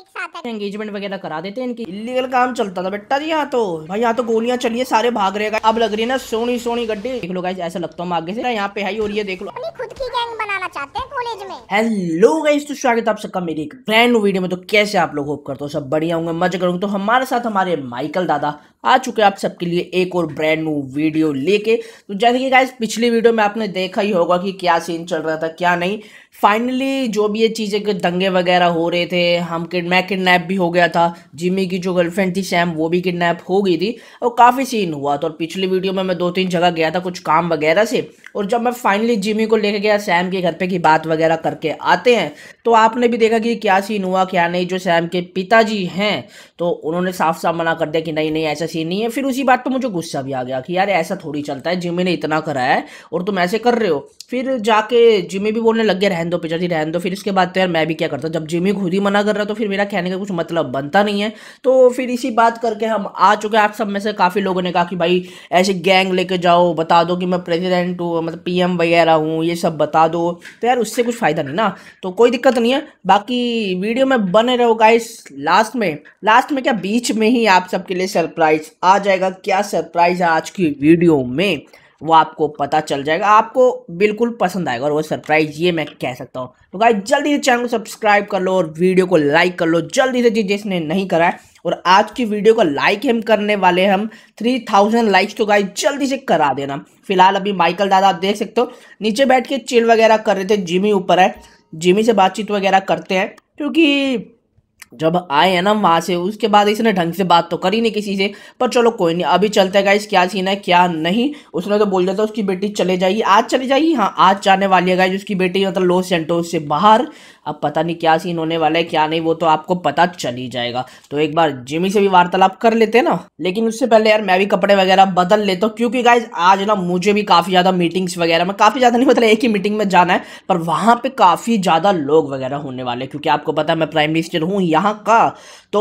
एक साथ एंगेजमेंट वगैरह करा देते हैं इनकी इलीगल काम चलता था बेटा जी यहाँ तो भाई यहाँ तो गोलियां चलिए सारे भाग रहे अब लग रही है ना सोनी सोनी गड्डी देख लो गाइस ऐसा लगता हूँ आगे से यहाँ पे हाई और ये देख लो खुद की गैंग बनाना चाहते हैं कॉलेज में हेलो गाइस तो स्वागत आप सबका मेरी एक ब्रांड वीडियो में तो कैसे आप लोग होप करते हो सब बढ़िया होंगे मजे करूंगे तो हमारे साथ हमारे माइकल दादा आ चुके आप सबके लिए एक और ब्रांड न्यू वीडियो लेके तो जैसे कि गाइस पिछली वीडियो में आपने देखा ही होगा कि क्या सीन चल रहा था क्या नहीं फाइनली जो भी ये चीज़ें के दंगे वगैरह हो रहे थे हम किड मैं किडनैप भी हो गया था जिमी की जो गर्लफ्रेंड थी सैम वो भी किडनैप हो गई थी और काफ़ी सीन हुआ था और पिछली वीडियो में मैं दो तीन जगह गया था कुछ काम वगैरह से और जब मैं फाइनली जिमी को लेके गया सैम के घर पे की बात वगैरह करके आते हैं तो आपने भी देखा कि क्या सीन हुआ क्या नहीं जो सैम के पिताजी हैं तो उन्होंने साफ साफ मना कर दिया कि नहीं नहीं ऐसा सीन नहीं है फिर उसी बात पर मुझे गुस्सा भी आ गया कि यार ऐसा थोड़ी चलता है जिमी ने इतना करा है और तुम ऐसे कर रहे हो फिर जाके जिमी भी बोलने लग गया रहन दो पिताजी रहन दो फिर इसके बाद तो यार मैं भी क्या करता जब जिमी खुद ही मना कर रहा तो फिर मेरा कहने का कुछ मतलब बनता नहीं है तो फिर इसी बात करके हम आ चुके हैं आप सब में से काफ़ी लोगों ने कहा कि भाई ऐसे गैंग लेके जाओ बता दो कि मैं प्रेजिडेंट हूँ तो मतलब पीएम वगैरह हूँ ये सब बता दो तो यार उससे कुछ फ़ायदा नहीं ना तो कोई दिक्कत नहीं है बाकी वीडियो में बने रहो गाइस लास्ट में लास्ट में क्या बीच में ही आप सबके लिए सरप्राइज आ जाएगा क्या सरप्राइज है आज की वीडियो में वो आपको पता चल जाएगा आपको बिल्कुल पसंद आएगा और वो सरप्राइज ये मैं कह सकता हूँ तो गाइस जल्दी से चैनल को सब्सक्राइब कर लो और वीडियो को लाइक कर लो जल्दी से जिसने नहीं करा है और आज की वीडियो को लाइक हम करने वाले हम थ्री थाउजेंड लाइक्स तो गाइस जल्दी से करा देना फिलहाल अभी माइकल दादा आप देख सकते हो नीचे बैठ के चिल वगैरह कर रहे थे जिमी ऊपर है जिमी से बातचीत वगैरह करते हैं क्योंकि जब आए हैं ना वहाँ से उसके बाद इसने ढंग से बात तो करी नहीं किसी से पर चलो कोई नहीं अभी चलते हैं गाइज क्या सीन है क्या नहीं उसने तो बोल दिया था उसकी बेटी चले जाएगी आज चली जाएगी हाँ आज जाने वाली है गाइस उसकी बेटी मतलब लॉस सेंटोस से बाहर अब पता नहीं क्या सीन होने वाला है क्या नहीं वो तो आपको पता चल ही जाएगा तो एक बार जिमी से भी वार्तालाप कर लेते हैं ना लेकिन उससे पहले यार मैं भी कपड़े वगैरह बदल लेता हूँ क्योंकि गाइज आज ना मुझे भी काफ़ी ज़्यादा मीटिंग्स वगैरह में काफ़ी ज़्यादा नहीं मतलब एक ही मीटिंग में जाना है पर वहाँ पर काफ़ी ज़्यादा लोग वगैरह होने वाले क्योंकि आपको पता है मैं प्राइम मिनिस्टर हूँ यहाँ का तो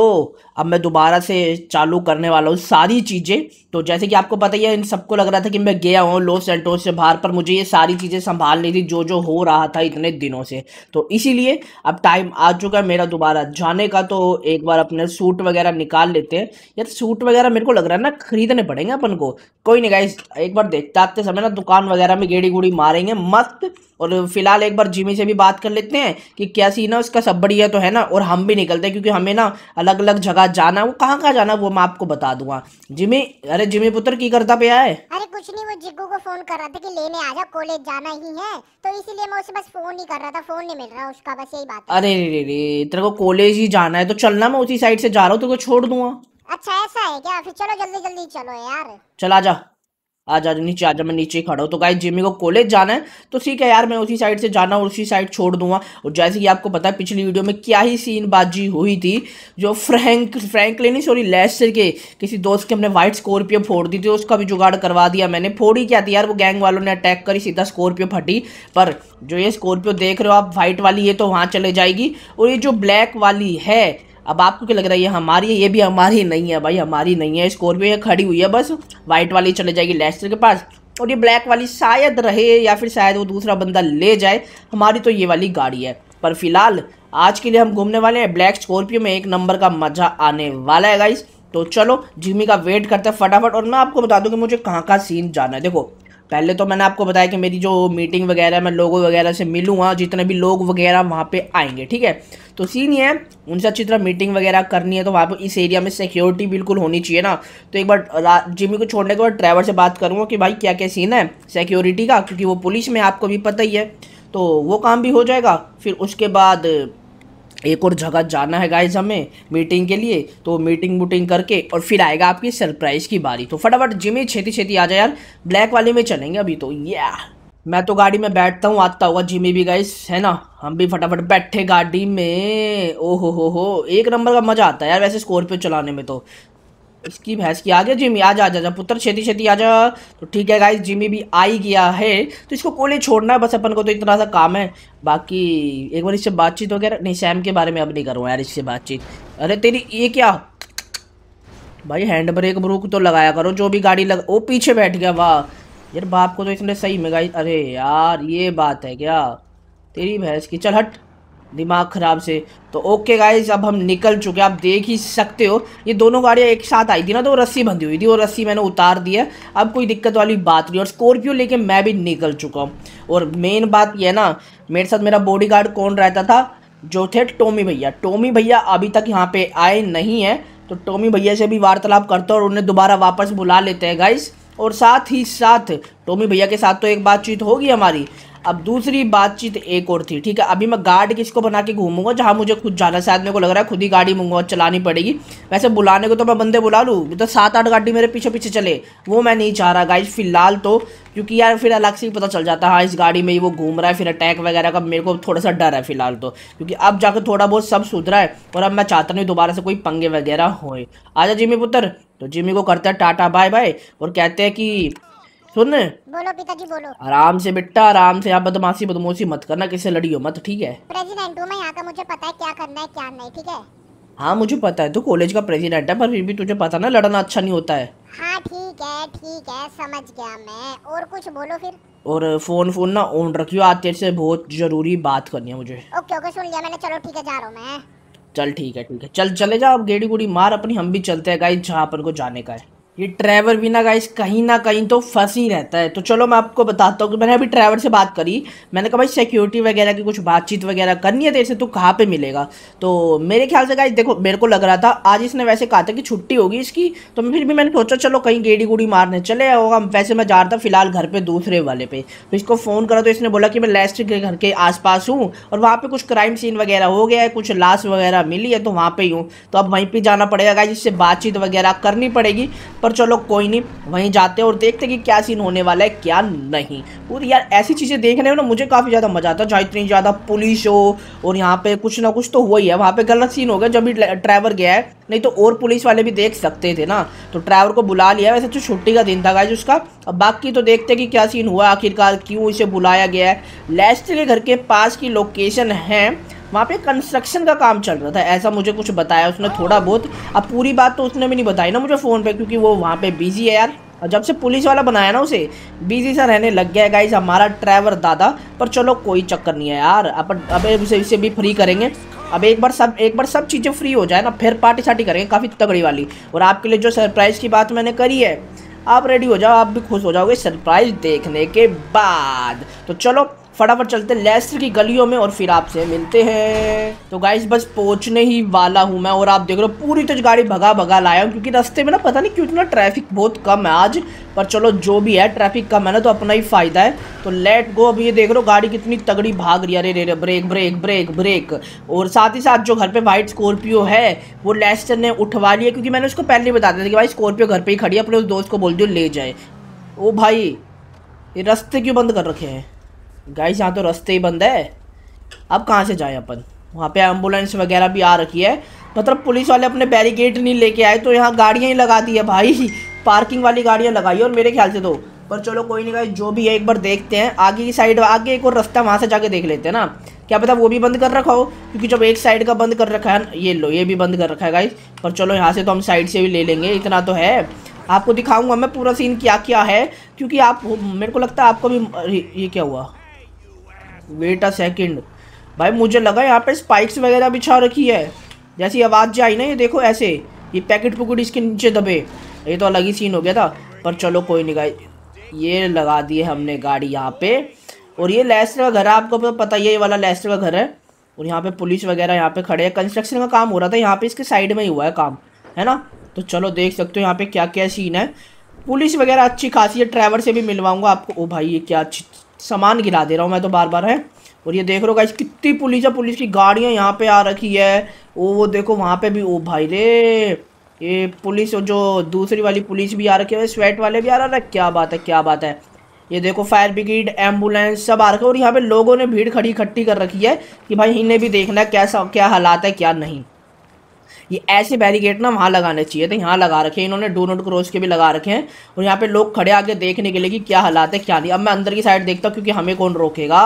अब मैं दोबारा से चालू करने वाला हूँ सारी चीज़ें तो जैसे कि आपको पता ही है इन सबको लग रहा था कि मैं गया हूँ लो सेंटोस से बाहर पर मुझे ये सारी चीज़ें संभालनी थी जो जो हो रहा था इतने दिनों से तो इसीलिए अब टाइम आ चुका है मेरा दोबारा जाने का तो एक बार अपने सूट वगैरह निकाल लेते हैं यार सूट वगैरह मेरे को लग रहा है ना खरीदने पड़ेंगे अपन को कोई नहीं गाइस एक बार देखते आते समय ना दुकान वगैरह में गेड़ी गुड़ी मारेंगे मस्त और फिलहाल एक बार जिमी से भी बात कर लेते हैं कि क्या सीन है उसका सब बढ़िया तो है ना और हम भी निकलते हैं क्योंकि हमें ना अलग अलग जगह जाना वो कहाँ कहाँ जाना वो मैं आपको बता दूंगा जिमी अरे जिमी पुत्र की करता पे आए अरे कुछ नहीं वो जिग्गू को फोन कर रहा था कि लेने आ जा कॉलेज जाना ही है तो इसीलिए मैं उसे बस फोन नहीं कर रहा था फोन नहीं मिल रहा उसका बस यही बात है। अरे रे रे तेरे को कॉलेज ही जाना है तो चलना मैं उसी साइड से जा रहा हूँ तेरे को छोड़ दूंगा अच्छा ऐसा है क्या फिर चलो जल्दी जल्दी चलो यार चला जा आ जा नीचे आ जा मैं नीचे खड़ा हूँ तो गाइज जिमी को कॉलेज जाना है तो ठीक है यार मैं उसी साइड से जाना और उसी साइड छोड़ दूंगा और जैसे कि आपको पता है पिछली वीडियो में क्या ही सीनबाजी हुई थी जो फ्रैंक फ्रैंकली नहीं सॉरी लेस्टर के किसी दोस्त के हमने वाइट स्कॉर्पियो फोड़ दी थी उसका भी जुगाड़ करवा दिया मैंने फोड़ी क्या थी यार वो गैंग वालों ने अटैक करी सीधा स्कॉर्पियो फटी पर जो ये स्कॉर्पियो देख रहे हो आप वाइट वाली ये तो वहाँ चले जाएगी और ये जो ब्लैक वाली है अब आपको क्या लग रहा है ये हमारी है ये भी हमारी नहीं है भाई हमारी नहीं है स्कॉर्पियो खड़ी हुई है बस वाइट वाली चले जाएगी लेस्टर के पास और ये ब्लैक वाली शायद रहे या फिर शायद वो दूसरा बंदा ले जाए हमारी तो ये वाली गाड़ी है पर फिलहाल आज के लिए हम घूमने वाले हैं ब्लैक स्कॉर्पियो में एक नंबर का मज़ा आने वाला है गाइस तो चलो जिमी का वेट करते हैं फटाफट और मैं आपको बता दूं कि मुझे कहाँ कहाँ सीन जाना है देखो पहले तो मैंने आपको बताया कि मेरी जो मीटिंग वगैरह मैं लोगों वगैरह से मिलूँगा जितने भी लोग वगैरह वहाँ पे आएंगे ठीक है तो सीन ये है उनसे अच्छी तरह मीटिंग वगैरह करनी है तो वहाँ पर इस एरिया में सिक्योरिटी बिल्कुल होनी चाहिए ना तो एक बार जिमी को छोड़ने के बाद ड्राइवर से बात करूँगा कि भाई क्या क्या सीन है सिक्योरिटी का क्योंकि वो पुलिस में आपको भी पता ही है तो वो काम भी हो जाएगा फिर उसके बाद एक और जगह जाना है गाइज हमें मीटिंग के लिए तो मीटिंग वूटिंग करके और फिर आएगा आपकी सरप्राइज की बारी तो फटाफट जिमी छेती छेती आ जाए यार ब्लैक वाले में चलेंगे अभी तो या मैं तो गाड़ी में बैठता हूँ आता हुआ जिमी भी गाइस है ना हम भी फटाफट बैठे गाड़ी में ओहो हो हो एक नंबर का मज़ा आता है यार वैसे स्कॉर्पियो चलाने में तो इसकी भैंस की आ गया जिमी आ जा जा पुत्र छेती छेती आ जा तो ठीक है गाइस जिमी भी आ ही गया है तो इसको कोले छोड़ना है बस अपन को तो इतना सा काम है बाकी एक बार इससे बातचीत हो गया नहीं सैम के बारे में अब नहीं करूँगा यार इससे बातचीत अरे तेरी ये क्या भाई हैंड ब्रेक ब्रूक तो लगाया करो जो भी गाड़ी लग वो पीछे बैठ गया वाह यार बाप को तो इसने सही में गाई अरे यार ये बात है क्या तेरी भैंस की चल हट दिमाग ख़राब से तो ओके गाइज अब हम निकल चुके आप देख ही सकते हो ये दोनों गाड़ियाँ एक साथ आई थी ना तो रस्सी बंधी हुई थी वो रस्सी मैंने उतार दी है अब कोई दिक्कत वाली बात नहीं और स्कॉर्पियो लेके मैं भी निकल चुका हूँ और मेन बात यह ना मेरे साथ मेरा बॉडीगार्ड कौन रहता था जो थे टोमी भैया टोमी भैया अभी तक यहाँ पर आए नहीं हैं तो टोमी भैया से भी वार्तालाप करते हैं और उन्हें दोबारा वापस बुला लेते हैं गाइज़ और साथ ही साथ टोमी भैया के साथ तो एक बातचीत होगी हमारी अब दूसरी बातचीत एक और थी ठीक है अभी मैं गार्ड किसको बना के घूमूंगा जहाँ मुझे खुद जाना शायद मेरे को लग रहा है खुद ही गाड़ी मंगवा चलानी पड़ेगी वैसे बुलाने को तो मैं बंदे बुला लूँ तो सात आठ गाड़ी मेरे पीछे पीछे चले वो मैं नहीं चाह रहा गाइज फिलहाल तो क्योंकि यार फिर अलग से ही पता चल जाता है हाँ इस गाड़ी में ही वो घूम रहा है फिर अटैक वगैरह का मेरे को थोड़ा सा डर है फिलहाल तो क्योंकि अब जाकर थोड़ा बहुत सब सुधरा है और अब मैं चाहता नहीं दोबारा से कोई पंगे वगैरह होए आजा जिमी पुत्र तो जिमी को करते हैं टाटा बाय बाय और कहते हैं कि सुन बोलो पिताजी बोलो आराम से बेटा आराम से आप बदमाशी बदमोशी मत करना लड़ी हो मत ठीक है प्रेसिडेंट हूँ मैं यहाँ का मुझे पता है क्या करना है क्या नहीं ठीक है हाँ मुझे पता है तू कॉलेज का प्रेसिडेंट है पर फिर भी तुझे पता ना लड़ना अच्छा नहीं होता है हाँ ठीक है ठीक है समझ गया मैं और कुछ बोलो फिर और फोन फोन ना ऑन रखियो आज तेरे से बहुत जरूरी बात करनी है मुझे ओके ओके सुन लिया मैंने चलो ठीक है जा रहा हूँ मैं चल ठीक है ठीक है चल चले जाओ आप गेड़ी गुड़ी मार अपनी हम भी चलते हैं गाइज जहाँ अपन को जाने का है ये ट्रैवर भी ना गाइस कहीं ना कहीं तो फंस ही रहता है तो चलो मैं आपको बताता हूँ कि मैंने अभी ट्रैवर से बात करी मैंने कहा भाई सिक्योरिटी वगैरह की कुछ बातचीत वगैरह करनी है तेरे से तू कहाँ पे मिलेगा तो मेरे ख्याल से गाइस देखो मेरे को लग रहा था आज इसने वैसे कहा था कि छुट्टी होगी इसकी तो फिर भी मैंने सोचा चलो कहीं गेड़ी गुड़ी मारने चले होगा वैसे मैं जा रहा था फिलहाल घर पर दूसरे वाले पे तो इसको फ़ोन करा तो इसने बोला कि मैं लेस्ट के घर के आस हूँ और वहाँ पर कुछ क्राइम सीन वगैरह हो गया है कुछ लाश वगैरह मिली है तो वहाँ पर ही हूँ तो अब वहीं पर जाना पड़ेगा गाइज इससे बातचीत वगैरह करनी पड़ेगी पर पर चलो कोई नहीं वहीं जाते हैं और देखते कि क्या सीन होने वाला है क्या नहीं और यार ऐसी चीज़ें देखने में ना मुझे काफ़ी ज़्यादा मज़ा आता है चाहे इतनी ज़्यादा पुलिस हो और यहाँ पे कुछ ना कुछ तो हुआ ही है वहाँ पे गलत सीन हो गया जब भी ड्राइवर गया है नहीं तो और पुलिस वाले भी देख सकते थे ना तो ड्राइवर को बुला लिया वैसे तो छुट्टी का दिन था गाइज उसका अब बाकी तो देखते कि क्या सीन हुआ आखिरकार क्यों इसे बुलाया गया है लेस्टर के घर के पास की लोकेशन है वहाँ पे कंस्ट्रक्शन का काम चल रहा था ऐसा मुझे कुछ बताया उसने थोड़ा बहुत अब पूरी बात तो उसने भी नहीं बताई ना मुझे फ़ोन पे क्योंकि वो वहाँ पे बिजी है यार और जब से पुलिस वाला बनाया ना उसे बिजी सा रहने लग गया है गाइज हमारा ड्राइवर दादा पर चलो कोई चक्कर नहीं है यार अपन अब उसे इसे भी फ्री करेंगे अब एक बार सब एक बार सब चीज़ें फ्री हो जाए ना फिर पार्टी सार्टी करेंगे काफ़ी तगड़ी वाली और आपके लिए जो सरप्राइज़ की बात मैंने करी है आप रेडी हो जाओ आप भी खुश हो जाओगे सरप्राइज़ देखने के बाद तो चलो फटाफट चलते हैं लेस्टर की गलियों में और फिर आपसे मिलते हैं तो गाइस बस पहुंचने ही वाला हूं मैं और आप देख रहे हो पूरी तो गाड़ी भगा भगा लाया हूँ क्योंकि रास्ते में ना पता नहीं क्यों इतना ट्रैफिक बहुत कम है आज पर चलो जो भी है ट्रैफिक कम है ना तो अपना ही फायदा है तो लेट गो अब ये देख रहे हो गाड़ी कितनी तगड़ी भाग रही है अरे रे रे ब्रेक ब्रेक ब्रेक ब्रेक और साथ ही साथ जो घर पर वाइट स्कॉर्पियो है वो लेस्टर ने उठवा लिया क्योंकि मैंने उसको पहले ही बता दिया था कि भाई स्कॉर्पियो घर पर ही खड़ी है अपने उस दोस्त को बोल दियो ले जाए ओ भाई ये रास्ते क्यों बंद कर रखे हैं गाइस यहाँ तो रास्ते ही बंद है अब कहाँ से जाएं अपन वहाँ पे एम्बुलेंस वगैरह भी आ रखी है मतलब पुलिस वाले अपने बैरिकेड नहीं लेके आए तो यहाँ गाड़ियाँ ही लगा दी है भाई पार्किंग वाली गाड़ियाँ लगाई और मेरे ख्याल से तो पर चलो कोई नहीं गाइस जो भी है एक बार देखते हैं आगे की साइड आगे एक और रास्ता वहाँ से जाके देख लेते हैं ना क्या पता वो भी बंद कर रखा हो क्योंकि जब एक साइड का बंद कर रखा है ये लो ये भी बंद कर रखा है गाइस पर चलो यहाँ से तो हम साइड से भी ले लेंगे इतना तो है आपको दिखाऊंगा मैं पूरा सीन क्या क्या है क्योंकि आप मेरे को लगता है आपको भी ये क्या हुआ वेट अ सेकेंड भाई मुझे लगा यहाँ पे स्पाइक्स वगैरह बिछा रखी है जैसी आवाज़ जाए ना ये देखो ऐसे ये पैकेट पुकट इसके नीचे दबे ये तो अलग ही सीन हो गया था पर चलो कोई नहीं गाई ये लगा दिए हमने गाड़ी यहाँ पे और ये लेस्टर का घर है आपको तो पता ही ये वाला लेस्टर का घर है और यहाँ पे पुलिस वगैरह यहाँ पे खड़े हैं कंस्ट्रक्शन का काम हो रहा था यहाँ पे इसके साइड में ही हुआ है काम है ना तो चलो देख सकते हो यहाँ पे क्या क्या सीन है पुलिस वगैरह अच्छी खासी है ड्राइवर से भी मिलवाऊंगा आपको ओ भाई ये क्या अच्छी सामान गिरा दे रहा हूँ मैं तो बार बार है और ये देख रहे हो गाइस कितनी पुलिस है पुलिस की गाड़ियाँ यहाँ पे आ रखी है ओ वो देखो वहाँ पे भी ओ भाई रे ये पुलिस और जो दूसरी वाली पुलिस भी आ रखी है स्वेट वाले भी आ रहा है क्या बात है क्या बात है ये देखो फायर ब्रिगेड एम्बुलेंस सब आ रखे है और यहाँ पे लोगों ने भीड़ खड़ी इकट्ठी कर रखी है कि भाई इन्हें भी देखना है कैसा क्या हालात है क्या नहीं ये ऐसे बैरिकेड ना वहाँ लगाने चाहिए थे तो यहाँ लगा रखे हैं इन्होंने डो नोट क्रॉस के भी लगा रखे हैं और यहाँ पे लोग खड़े आके देखने के लिए कि क्या हालात है क्या नहीं अब मैं अंदर की साइड देखता हूँ क्योंकि हमें कौन रोकेगा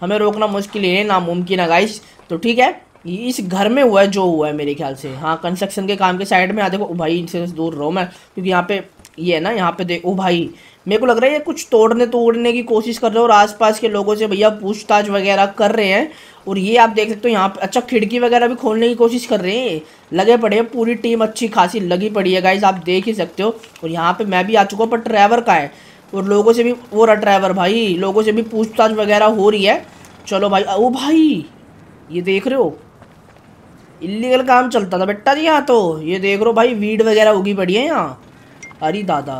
हमें रोकना मुश्किल है नामुमकिन है गाइस तो ठीक है इस घर में हुआ है जो हुआ है मेरे ख्याल से हाँ कंस्ट्रक्शन के काम के साइड में आ हाँ, देखो भाई इनसे दूर रहो मैं क्योंकि यहाँ पे ये है ना यहाँ पे देखो भाई मेरे को लग रहा है ये कुछ तोड़ने तोड़ने की कोशिश कर रहे हो और आसपास के लोगों से भैया पूछताछ वगैरह कर रहे हैं और ये आप देख सकते हो यहाँ पे अच्छा खिड़की वगैरह भी खोलने की कोशिश कर रहे हैं लगे पड़े हैं पूरी टीम अच्छी खासी लगी पड़ी है गाइज आप देख ही सकते हो और यहाँ पर मैं भी आ चुका हूँ पर ड्राइवर का है और लोगों से भी वो रहा ड्राइवर भाई लोगों से भी पूछताछ वगैरह हो रही है चलो भाई ओ भाई ये देख रहे हो इलीगल काम चलता था बेटा जी यहाँ तो ये देख रहे हो भाई वीड वगैरह उगी पड़ी है यहाँ अरे दादा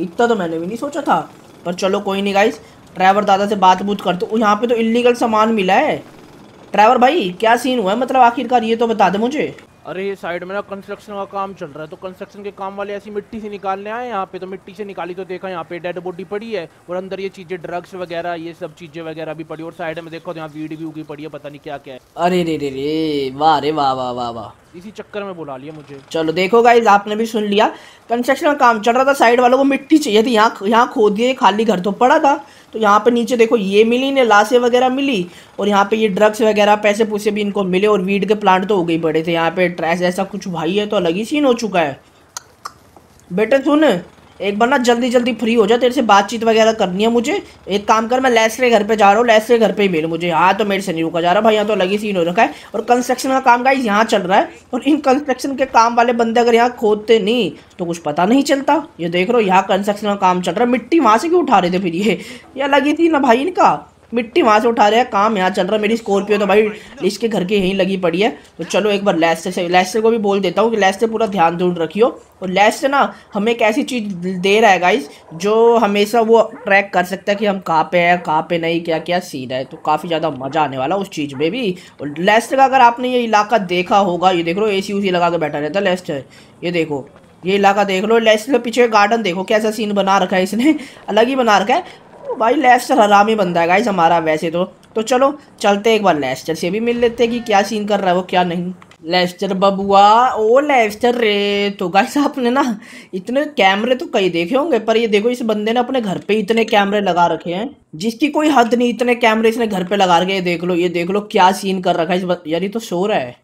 इतना तो मैंने भी नहीं सोचा था पर चलो कोई नहीं गाइस ड्राइवर दादा से बात बूत करते हो यहाँ पे तो इलीगल सामान मिला है ड्राइवर भाई क्या सीन हुआ है मतलब आखिरकार ये तो बता दे मुझे अरे ये साइड में ना कंस्ट्रक्शन का काम चल रहा है तो कंस्ट्रक्शन के काम वाले ऐसी मिट्टी से निकालने आए यहाँ पे तो मिट्टी से निकाली तो देखा यहाँ पे डेड बॉडी पड़ी है और अंदर ये चीजें ड्रग्स वगैरह ये सब चीजें वगैरह भी पड़ी और साइड में देखो तो यहाँ वीड भी उगी पड़ी है पता नहीं क्या क्या है अरे रे रे रे वाह रे वाह वाह वाह वाह इसी चक्कर में बुला लिया मुझे चलो देखो गाइज आपने भी सुन लिया कंस्ट्रक्शन का काम चल रहा था साइड वालों को मिट्टी चाहिए थी यहाँ यहाँ खो दिए खाली घर तो पड़ा था तो यहाँ पे नीचे देखो ये मिली ने लाशें वगैरह मिली और यहाँ पे ये ड्रग्स वगैरह पैसे पुसे भी इनको मिले और वीड के प्लांट तो हो गई बड़े थे यहाँ पे ट्रैस ऐसा कुछ भाई है तो अलग ही सीन हो चुका है बेटा सुन एक बार ना जल्दी जल्दी फ्री हो जाए तेरे से बातचीत वगैरह करनी है मुझे एक काम कर मैं लेसरे घर पे जा रहा हूँ लैसरे घर पे ही मिल मुझे यहाँ तो मेरे से नहीं रुका जा रहा भाई यहाँ तो अलग ही सीन हो रखा है और कंस्ट्रक्शन का काम का यहाँ चल रहा है और इन कंस्ट्रक्शन के काम वाले बंदे अगर यहाँ खोदते नहीं तो कुछ पता नहीं चलता ये देख रहे हो यहाँ कंस्ट्रक्शन का काम चल रहा है मिट्टी वहाँ से क्यों उठा रहे थे फिर ये अलग ही थी ना भाई इनका मिट्टी वहाँ से उठा रहे हैं काम यहाँ चल रहा है मेरी स्कॉर्पियो तो भाई इसके घर के यहीं लगी पड़ी है तो चलो एक बार लैस्टे से लैस्टे को भी बोल देता हूँ कि से पूरा ध्यान ढूंढ रखियो और से ना हमें एक ऐसी चीज़ दे रहा है गाइज जो हमेशा वो ट्रैक कर सकता है कि हम कहाँ पे हैं कहाँ पे नहीं क्या क्या सीन है तो काफ़ी ज़्यादा मज़ा आने वाला उस चीज़ में भी और लैस का अगर आपने ये इलाका देखा होगा ये देख लो ए सी लगा के बैठा रहता है ये देखो ये इलाका देख लो लेस्ट पीछे गार्डन देखो कैसा सीन बना रखा है इसने अलग ही बना रखा है भाई लेस्टर तो हरामी बंदा है गाइस हमारा वैसे तो तो चलो चलते एक बार लेस्टर से भी मिल लेते हैं कि क्या सीन कर रहा है वो क्या नहीं लेस्टर बबुआ ओ लेस्टर रे तो गाइस आपने ना इतने कैमरे तो कई देखे होंगे पर ये देखो इस बंदे ने अपने घर पे इतने कैमरे लगा रखे हैं जिसकी कोई हद नहीं इतने कैमरे इसने घर पे लगा रखे ये देख लो ये देख लो क्या सीन कर रखा है इस यार ये तो सो रहा है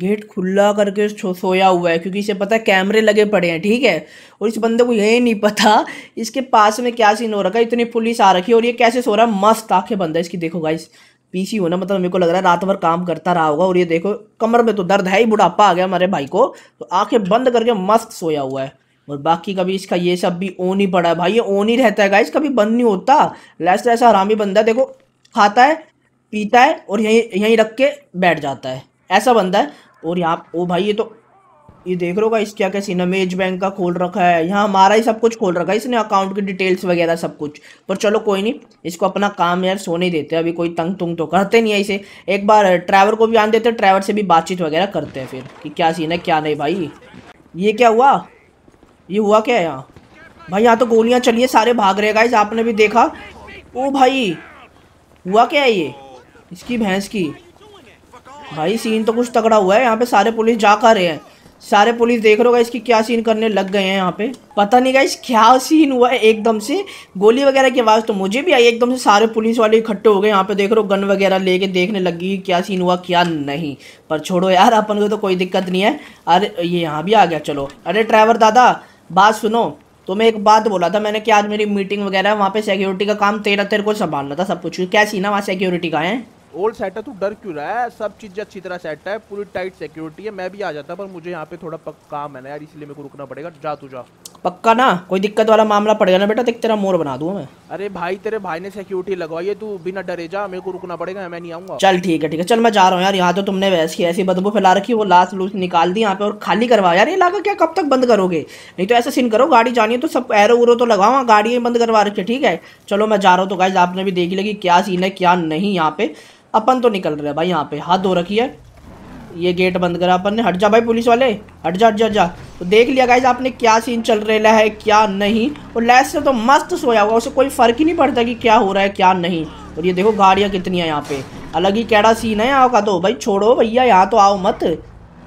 गेट खुला करके सोया हुआ है क्योंकि इसे पता है कैमरे लगे पड़े हैं ठीक है और इस बंदे को ये नहीं पता इसके पास में क्या सीन हो रखा है इतनी पुलिस आ रखी है और ये कैसे सो रहा है मस्त आंखें बंद है इसकी देखो गाइस पीसी होना मतलब मेरे को लग रहा है रात भर काम करता रहा होगा और ये देखो कमर में तो दर्द है ही बुढ़ापा आ गया हमारे भाई को तो आंखें बंद करके मस्त सोया हुआ है और बाकी कभी इसका ये सब भी ओन ही पड़ा है भाई ये ओन ही रहता है गाइस कभी बंद नहीं होता लास्ट ऐसा हरामी बंदा देखो खाता है पीता है और यहीं यहीं रख के बैठ जाता है ऐसा बंदा है और यहाँ ओ भाई ये तो ये देख रहे होगा इस क्या क्या सीन मेज बैंक का खोल रखा है यहाँ हमारा ही सब कुछ खोल रखा है इसने अकाउंट की डिटेल्स वगैरह सब कुछ पर चलो कोई नहीं इसको अपना काम यार सोने देते हैं अभी कोई तंग तुंग तो करते नहीं है इसे एक बार ड्राइवर को भी आन देते हैं ड्राइवर से भी बातचीत वगैरह करते हैं फिर कि क्या सीन है क्या नहीं भाई ये क्या हुआ ये हुआ क्या है यहाँ भाई यहाँ तो गोलियाँ चलिए सारे भाग रहे गाइज आपने भी देखा ओ भाई हुआ क्या है ये इसकी भैंस की भाई सीन तो कुछ तगड़ा हुआ है यहाँ पे सारे पुलिस जा कर रहे हैं सारे पुलिस देख रहे हो इसकी क्या सीन करने लग गए हैं यहाँ पे पता नहीं गाइस क्या सीन हुआ है एकदम से गोली वगैरह की आवाज़ तो मुझे भी आई एकदम से सारे पुलिस वाले इकट्ठे हो गए यहाँ पे देख रहे हो गन वगैरह लेके देखने लगी क्या सीन हुआ क्या नहीं पर छोड़ो यार अपन को तो कोई दिक्कत नहीं है अरे ये यहाँ भी आ गया चलो अरे ड्राइवर दादा बात सुनो तो मैं एक बात बोला था मैंने कि आज मेरी मीटिंग वगैरह है वहाँ पे सिक्योरिटी का काम तेरह तेरह को संभालना था सब कुछ क्या सीन है वहाँ सिक्योरिटी का है ओल्ड सेट है तू डर क्यों रहा है सब चीज़ें अच्छी तरह सेट है पूरी टाइट सिक्योरिटी है मैं भी आ जाता पर मुझे यहाँ पे थोड़ा काम है ना यार इसलिए मेरे को रुकना पड़ेगा जा तू जा पक्का ना कोई दिक्कत वाला मामला पड़ गया ना बेटा देख तेरा मोर बना दूँ मैं अरे भाई तेरे भाई ने सिक्योरिटी लगवाई है तू बिना डरे जा मेरे को रुकना पड़ेगा मैं नहीं आऊँगा चल ठीक है ठीक है चल मैं जा रहा हूँ यार यहाँ तो तुमने वैसी ऐसी बदबू फैला रखी वो लास्ट लूस निकाल दी यहाँ पे और खाली करवा यार ये इलाका क्या कब तक बंद करोगे नहीं तो ऐसा सीन करो गाड़ी जानी है तो सब एरो उरो तो लगाओ हाँ, गाड़ी बंद करवा रखी ठीक है चलो मैं जा रहा हूँ तो गाइज आपने भी देखी लगी क्या सीन है क्या नहीं यहाँ पे अपन तो निकल रहे हैं भाई यहाँ पे हाथ धो रखी है ये गेट बंद करा अपन ने हट जा भाई पुलिस वाले हट जा हट जा जा तो देख लिया गाइज आपने क्या सीन चल रहा है क्या नहीं और लैस से तो मस्त सोया हुआ उसे कोई फ़र्क ही नहीं पड़ता कि क्या हो रहा है क्या नहीं और ये देखो गाड़ियाँ कितनी है यहाँ पे अलग ही कैड़ा सीन है यहाँ का तो भाई छोड़ो भैया यहाँ तो आओ मत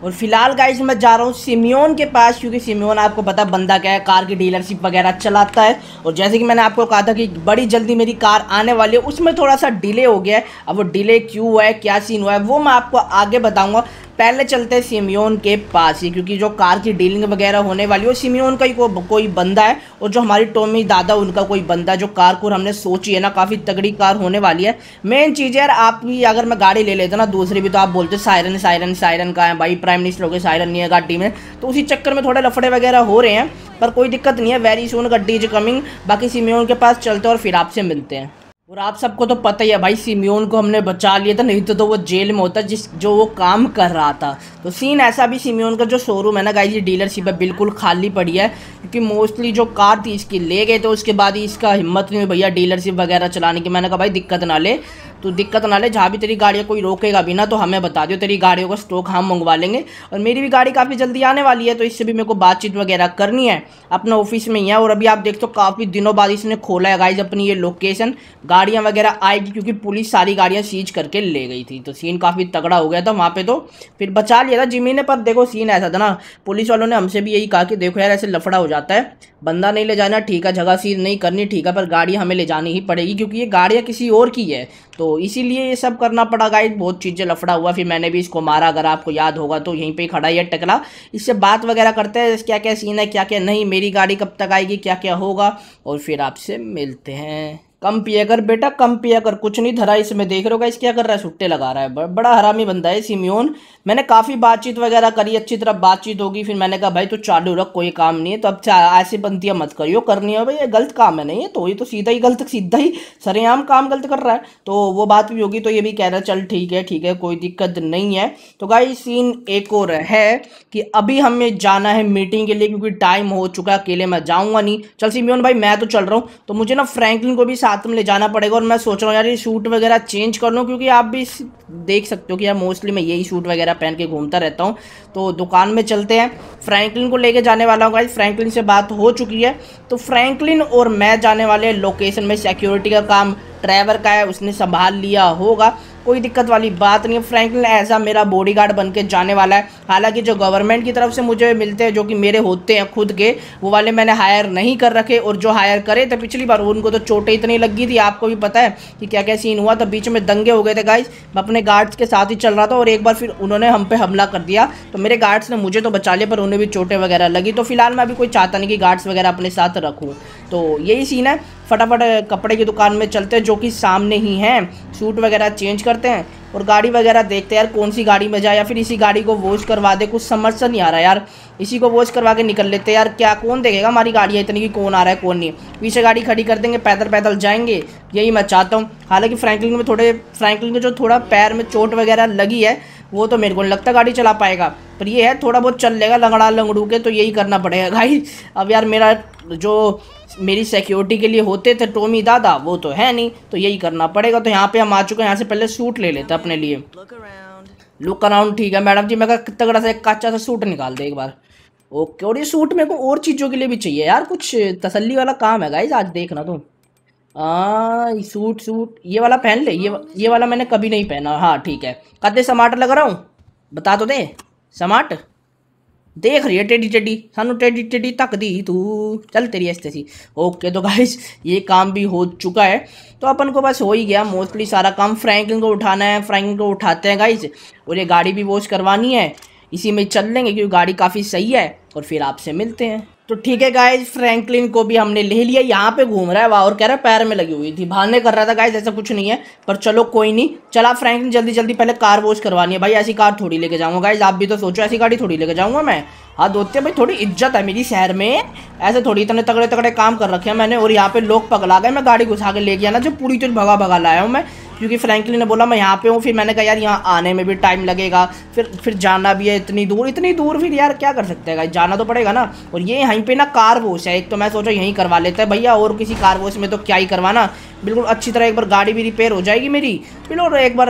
और फिलहाल गाइज मैं जा रहा हूँ सिमियोन के पास क्योंकि सिमियोन आपको पता बंदा क्या है कार की डीलरशिप वगैरह चलाता है और जैसे कि मैंने आपको कहा था कि बड़ी जल्दी मेरी कार आने वाली है उसमें थोड़ा सा डिले हो गया है अब वो डिले क्यों हुआ है क्या सीन हुआ है वो मैं आपको आगे बताऊँगा पहले चलते हैं सिमियोन के पास ही क्योंकि जो कार की डीलिंग वगैरह होने वाली है वो सिमियोन का ही को, कोई बंदा है और जो हमारी टोमी दादा उनका कोई बंदा है जो कार को हमने सोची है ना काफ़ी तगड़ी कार होने वाली है मेन चीज़ यार आप भी अगर मैं गाड़ी ले लेता ना दूसरी भी तो आप बोलते सायरन सायरन सायरन का है भाई प्राइम मिनिस्टर हो गए सायरन नहीं है गाड़ी में तो उसी चक्कर में थोड़े लफड़े वगैरह हो रहे हैं पर कोई दिक्कत नहीं है वेरी सून गड्डी इज कमिंग बाकी सिमियोन के पास चलते और फिर आपसे मिलते हैं और आप सबको तो पता ही है भाई सिमियोन को हमने बचा लिया था नहीं तो तो वो जेल में होता जिस जो वो काम कर रहा था तो सीन ऐसा भी सिमियोन का जो शोरूम है ना गाई जी डीलरशिप है बिल्कुल खाली पड़ी है क्योंकि मोस्टली जो कार थी इसकी ले गए तो उसके बाद ही इसका हिम्मत नहीं हुई भैया डीलरशिप वगैरह चलाने की मैंने कहा भाई दिक्कत ना ले तो दिक्कत ना ले जहाँ भी तेरी गाड़ियाँ कोई रोकेगा भी ना तो हमें बता दो तेरी गाड़ियों का स्टॉक हम मंगवा लेंगे और मेरी भी गाड़ी काफ़ी जल्दी आने वाली है तो इससे भी मेरे को बातचीत वगैरह करनी है अपना ऑफिस में ही है और अभी आप देख हो तो काफ़ी दिनों बाद इसने खोला है गाइज अपनी ये लोकेशन गाड़ियाँ वगैरह आएगी क्योंकि पुलिस सारी गाड़ियाँ सीज करके ले गई थी तो सीन काफ़ी तगड़ा हो गया था वहाँ पर तो फिर बचा लिया था जिमी ने पर देखो सीन ऐसा था ना पुलिस वालों ने हमसे भी यही कहा कि देखो यार ऐसे लफड़ा हो जाता है बंदा नहीं ले जाना ठीक है जगह सीर नहीं करनी ठीक है पर गाड़ी हमें ले जानी ही पड़ेगी क्योंकि ये गाड़ियाँ किसी और की है तो इसीलिए ये सब करना पड़ा गाइड बहुत चीज़ें लफड़ा हुआ फिर मैंने भी इसको मारा अगर आपको याद होगा तो यहीं पे खड़ा ही है टकला इससे बात वगैरह करते हैं क्या क्या सीन है क्या क्या नहीं मेरी गाड़ी कब तक आएगी क्या क्या होगा और फिर आपसे मिलते हैं कम पिया कर बेटा कम पिया कर कुछ नहीं धरा इसमें देख रहे होगा इस क्या कर रहा है सुट्टे लगा रहा है बड़ा हरामी बंदा है सिमियोन मैंने काफ़ी बातचीत वगैरह करी अच्छी तरह बातचीत होगी फिर मैंने कहा भाई तो चालू रख कोई काम नहीं है तो अब ऐसी बनतियाँ मत करियो करनी हो भाई ये गलत काम है नहीं है तो ये तो सीधा ही गलत सीधा ही सरेआम काम गलत कर रहा है तो वो बात भी होगी तो ये भी कह रहा है चल ठीक है ठीक है कोई दिक्कत नहीं है तो भाई सीन एक और है कि अभी हमें जाना है मीटिंग के लिए क्योंकि टाइम हो चुका है अकेले मैं जाऊँगा नहीं चल सिमियोन भाई मैं तो चल रहा हूँ तो मुझे ना फ्रेंकलिन को भी साथ में ले जाना पड़ेगा और मैं सोच रहा हूँ यार ये सूट वगैरह चेंज कर लूँ क्योंकि आप भी देख सकते हो कि यार मोस्टली मैं यही सूट वगैरह पहन के घूमता रहता हूँ तो दुकान में चलते हैं फ्रैंकलिन को लेके जाने वाला हूँ गाइज फ्रैंकलिन से बात हो चुकी है तो फ्रैंकलिन और मैं जाने वाले लोकेशन में सिक्योरिटी का काम ड्राइवर का है उसने संभाल लिया होगा कोई दिक्कत वाली बात नहीं है फ्रैंकलिन एज आ मेरा बॉडीगार्ड बन के जाने वाला है हालांकि जो गवर्नमेंट की तरफ से मुझे मिलते हैं जो कि मेरे होते हैं खुद के वो वाले मैंने हायर नहीं कर रखे और जो हायर करे थे पिछली बार उनको तो चोटें इतनी लगी थी आपको भी पता है कि क्या क्या सीन हुआ था बीच में दंगे हो गए थे गाइज मैं अपने गार्ड्स के साथ ही चल रहा था और एक बार फिर उन्होंने हम पे हमला कर दिया तो मेरे गार्ड्स ने मुझे तो बचा लिया पर उन्हें भी चोटें वगैरह लगी तो फिलहाल मैं अभी कोई चाहता नहीं कि गार्ड्स वगैरह अपने साथ रखूँ तो यही सीन है फटाफट कपड़े की दुकान में चलते हैं जो कि सामने ही हैं सूट वगैरह चेंज करते हैं और गाड़ी वगैरह देखते हैं यार कौन सी गाड़ी में जाए या फिर इसी गाड़ी को वॉश करवा दे कुछ समझ से नहीं आ रहा यार इसी को वॉश करवा के निकल लेते यार क्या कौन देखेगा हमारी गाड़ी इतनी कि कौन आ रहा है कौन नहीं पीछे गाड़ी खड़ी कर देंगे पैदल पैदल जाएंगे यही मैं चाहता हूँ हालांकि फ्रैंकलिन में थोड़े फ्रैंकलिन में जो थोड़ा पैर में चोट वगैरह लगी है वो तो मेरे को नहीं लगता गाड़ी चला पाएगा पर ये है थोड़ा बहुत चल लेगा लंगड़ा लंगड़ू के तो यही करना पड़ेगा भाई अब यार मेरा जो मेरी सिक्योरिटी के लिए होते थे टोमी दादा वो तो है नहीं तो यही करना पड़ेगा तो यहाँ पे हम आ चुके हैं यहाँ से पहले सूट ले लेते अपने लिए लुक अराउंड ठीक है मैडम जी मैं तगड़ा सा एक कच्चा सा सूट निकाल दे एक बार ओके और ये सूट मेरे को और चीज़ों के लिए भी चाहिए यार कुछ तसल्ली वाला काम है गाइज आज देखना तुम तो। सूट सूट ये वाला पहन ले ये हाँ, ये वाला मैंने कभी नहीं पहना हाँ ठीक है कदे समाट लग रहा हूँ बता तो दे समाट देख रही है टेडी टेडी सानू टेडी टेडी तक दी तू चल तेरी ऐसे सी ओके तो गाइस ये काम भी हो चुका है तो अपन को बस हो ही गया मोस्टली सारा काम फ्रैंकिंग को उठाना है फ्रैंकिंग को उठाते हैं गाइस और ये गाड़ी भी वॉश करवानी है इसी में चल लेंगे क्योंकि गाड़ी काफ़ी सही है और फिर आपसे मिलते हैं तो ठीक है गाइज फ्रैंकलिन को भी हमने ले लिया यहाँ पे घूम रहा है वाह और कह रहा है पैर में लगी हुई थी भागने कर रहा था गाइज ऐसा कुछ नहीं है पर चलो कोई नहीं चला फ्रैंकलिन जल्दी जल्दी पहले कार वॉश करवानी है भाई ऐसी कार थोड़ी लेके जाऊँगा गाइज आप भी तो सोचो ऐसी गाड़ी थोड़ी लेके जाऊँगा मैं हाँ दोते भाई थोड़ी इज्जत है मेरी शहर में ऐसे थोड़ी इतने तगड़े तगड़े काम कर रखे हैं मैंने और यहाँ पे लोग पगला गए मैं गाड़ी घुसा के लेके आना जो पूरी चीज भगा भगा लाया हूँ मैं क्योंकि फ्रैंकलिन ने बोला मैं यहाँ पे हूँ फिर मैंने कहा यार यहाँ आने में भी टाइम लगेगा फिर फिर जाना भी है इतनी दूर इतनी दूर फिर यार क्या कर सकते हैं जाना तो पड़ेगा ना और ये यहीं पर ना कार वोश है एक तो मैं सोचा यहीं करवा लेते हैं भैया और किसी कार वोश में तो क्या ही करवाना बिल्कुल अच्छी तरह एक बार गाड़ी भी रिपेयर हो जाएगी मेरी तो बिल्कुल एक बार